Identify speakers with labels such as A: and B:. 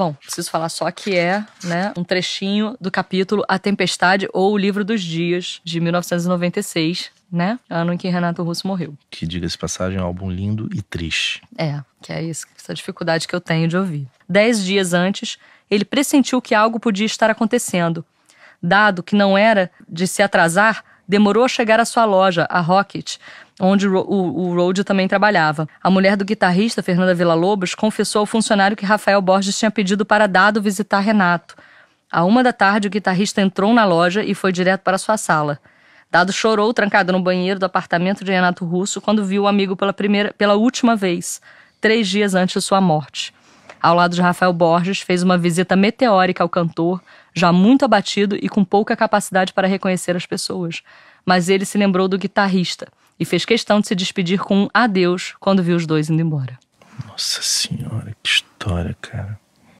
A: Bom, preciso falar só que é né, um trechinho do capítulo A Tempestade ou O Livro dos Dias, de 1996, né? Ano em que Renato Russo morreu.
B: Que, diga-se passagem, é um álbum lindo e triste.
A: É, que é isso, essa dificuldade que eu tenho de ouvir. Dez dias antes, ele pressentiu que algo podia estar acontecendo. Dado que não era de se atrasar, demorou a chegar à sua loja, a Rocket, onde o, o, o Road também trabalhava. A mulher do guitarrista, Fernanda Villa-Lobos, confessou ao funcionário que Rafael Borges tinha pedido para Dado visitar Renato. À uma da tarde, o guitarrista entrou na loja e foi direto para sua sala. Dado chorou trancado no banheiro do apartamento de Renato Russo quando viu o amigo pela, primeira, pela última vez, três dias antes de sua morte ao lado de Rafael Borges, fez uma visita meteórica ao cantor, já muito abatido e com pouca capacidade para reconhecer as pessoas. Mas ele se lembrou do guitarrista e fez questão de se despedir com um adeus quando viu os dois indo embora.
B: Nossa senhora, que história, cara.